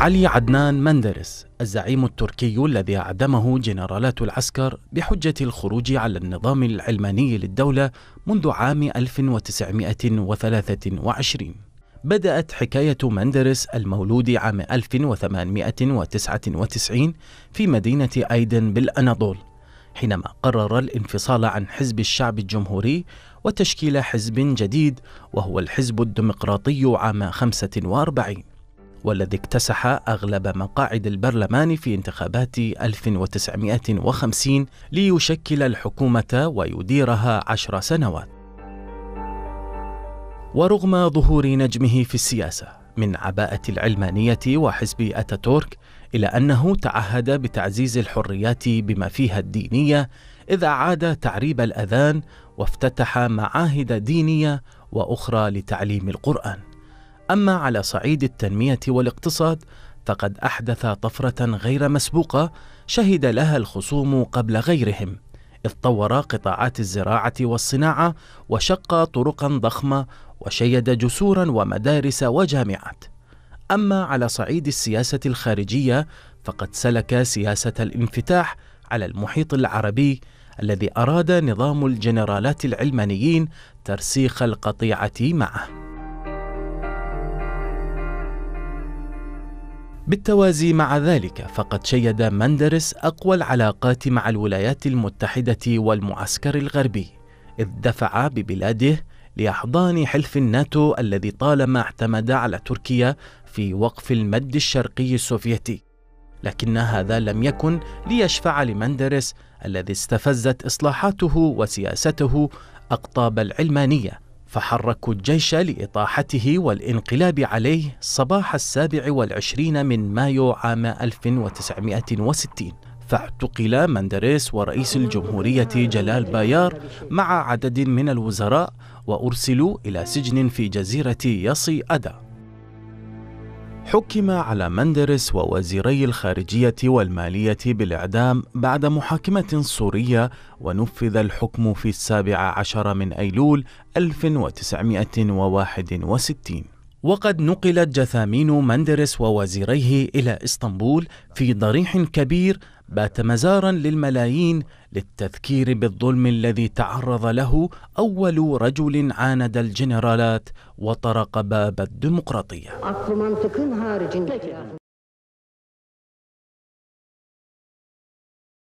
علي عدنان مندرس الزعيم التركي الذي أعدمه جنرالات العسكر بحجة الخروج على النظام العلماني للدولة منذ عام 1923 بدأت حكاية مندرس المولود عام 1899 في مدينة أيدن بالأناضول حينما قرر الانفصال عن حزب الشعب الجمهوري وتشكيل حزب جديد وهو الحزب الديمقراطي عام 45 والذي اكتسح أغلب مقاعد البرلمان في انتخابات 1950 ليشكل الحكومة ويديرها عشر سنوات. ورغم ظهور نجمه في السياسة من عباءة العلمانية وحزب أتاتورك إلا أنه تعهد بتعزيز الحريات بما فيها الدينية إذ أعاد تعريب الأذان وافتتح معاهد دينية وأخرى لتعليم القرآن. أما على صعيد التنمية والاقتصاد فقد أحدث طفرة غير مسبوقة شهد لها الخصوم قبل غيرهم إذ طور قطاعات الزراعة والصناعة وشق طرقا ضخمة وشيد جسورا ومدارس وجامعات أما على صعيد السياسة الخارجية فقد سلك سياسة الانفتاح على المحيط العربي الذي أراد نظام الجنرالات العلمانيين ترسيخ القطيعة معه بالتوازي مع ذلك فقد شيد مندرس أقوى العلاقات مع الولايات المتحدة والمعسكر الغربي إذ دفع ببلاده لإحضان حلف الناتو الذي طالما اعتمد على تركيا في وقف المد الشرقي السوفيتي لكن هذا لم يكن ليشفع لمندرس الذي استفزت إصلاحاته وسياسته أقطاب العلمانية فحركوا الجيش لإطاحته والانقلاب عليه صباح السابع والعشرين من مايو عام 1960 فاعتقل مندريس ورئيس الجمهورية جلال بايار مع عدد من الوزراء وأرسلوا إلى سجن في جزيرة ياسي أدا حكم على مندرس ووزيري الخارجية والمالية بالإعدام بعد محاكمة صورية ونفذ الحكم في السابع عشر من أيلول 1961 وقد نقلت جثامين مندرس ووزيريه إلى إسطنبول في ضريح كبير بات مزارا للملايين للتذكير بالظلم الذي تعرض له أول رجل عاند الجنرالات وطرق باب الديمقراطية